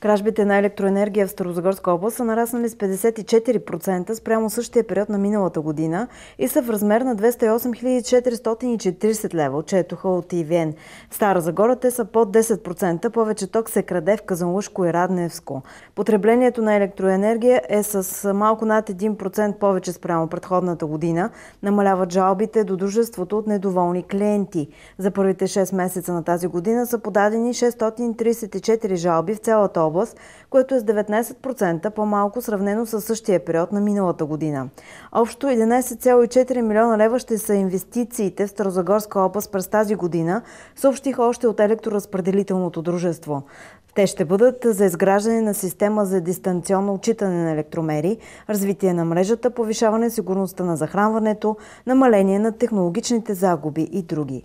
Кражбите на електроенергия в Старозагорска област са нараснали с 54% спрямо същия период на миналата година и са в размер на 208 440 лева, отчетоха от ИВН. В Стара Загора те са под 10%, повече ток се краде в Казанлушко и Радневско. Потреблението на електроенергия е с малко над 1% повече спрямо предходната година. Намаляват жалбите до дружеството от недоволни клиенти. За първите 6 месеца на тази година са подадени 634 жалби в цялата област област, което е с 19% по-малко сравнено с същия период на миналата година. Общо 11,4 милиона лева ще са инвестициите в Старозагорска област през тази година, съобщиха още от електроразпределителното дружество. Те ще бъдат за изграждане на система за дистанционно отчитане на електромери, развитие на мрежата, повишаване сигурността на захранването, намаление на технологичните загуби и други.